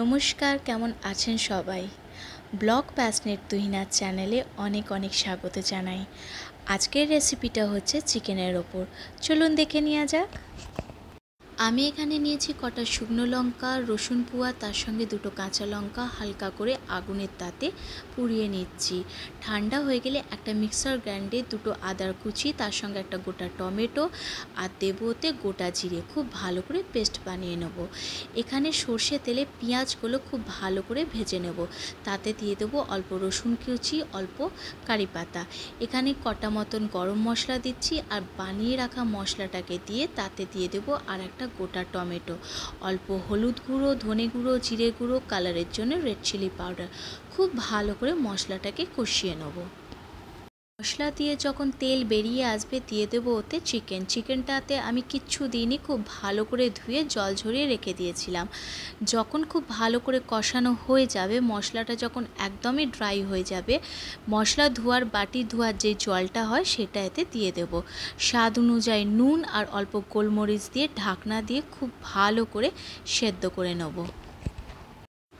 নমস্কার কেমন আছেন সবাই ব্লগ প্যাসনেট তুহিনার চ্যানেলে অনেক অনেক স্বাগত জানাই আজকের রেসিপিটা হচ্ছে চিকেনের ওপর চলুন দেখে নেওয়া যাক আমি এখানে নিয়েছি কটা শুকনো লঙ্কা রসুন পোয়া তার সঙ্গে দুটো কাঁচা লঙ্কা হালকা করে আগুনের তাতে পুড়িয়ে নিচ্ছি ঠান্ডা হয়ে গেলে একটা মিক্সার গ্রাইন্ডে দুটো আদার কুচি তার সঙ্গে একটা গোটা টমেটো আর দেবতে গোটা জিরে খুব ভালো করে পেস্ট বানিয়ে নেব এখানে সর্ষে তেলে পেঁয়াজগুলো খুব ভালো করে ভেজে নেব তাতে দিয়ে দেবো অল্প রসুন কুচি অল্প কারি পাতা এখানে কটা মতন গরম মশলা দিচ্ছি আর বানিয়ে রাখা মশলাটাকে দিয়ে তাতে দিয়ে দেবো আর একটা গোটা টমেটো অল্প হলুদ গুঁড়ো ধনে গুঁড়ো জিরে গুঁড়ো কালারের জন্য রেড চিলি পাউডার খুব ভালো করে মশলাটাকে কষিয়ে নেবো মশলা দিয়ে যখন তেল বেরিয়ে আসবে দিয়ে দেবো ওতে চিকেন চিকেনটাতে আমি কিচ্ছু দিইনি খুব ভালো করে ধুয়ে জল ঝরিয়ে রেখে দিয়েছিলাম যখন খুব ভালো করে কষানো হয়ে যাবে মশলাটা যখন একদমই ড্রাই হয়ে যাবে মশলা ধোয়ার বাটি ধোয়ার যে জলটা হয় সেটা এতে দিয়ে দেব স্বাদ অনুযায়ী নুন আর অল্প গোলমরিচ দিয়ে ঢাকনা দিয়ে খুব ভালো করে সেদ্ধ করে নেবো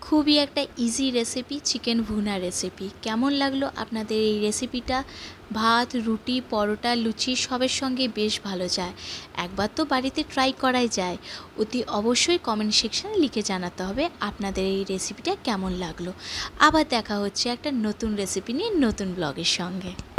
খুবই একটা easy recipe chicken bhuna recipe কেমন লাগলো আপনাদের এই রেসিপিটা ভাত রুটি পরোটা লুচি সবের সঙ্গে বেশ ভালো যায় একবার তো বাড়িতে ট্রাই করাই যায় অতি অবশ্যই কমেন্ট সেকশানে লিখে জানাতে হবে আপনাদের এই রেসিপিটা কেমন লাগলো আবার দেখা হচ্ছে একটা নতুন রেসিপি নিয়ে নতুন ব্লগের সঙ্গে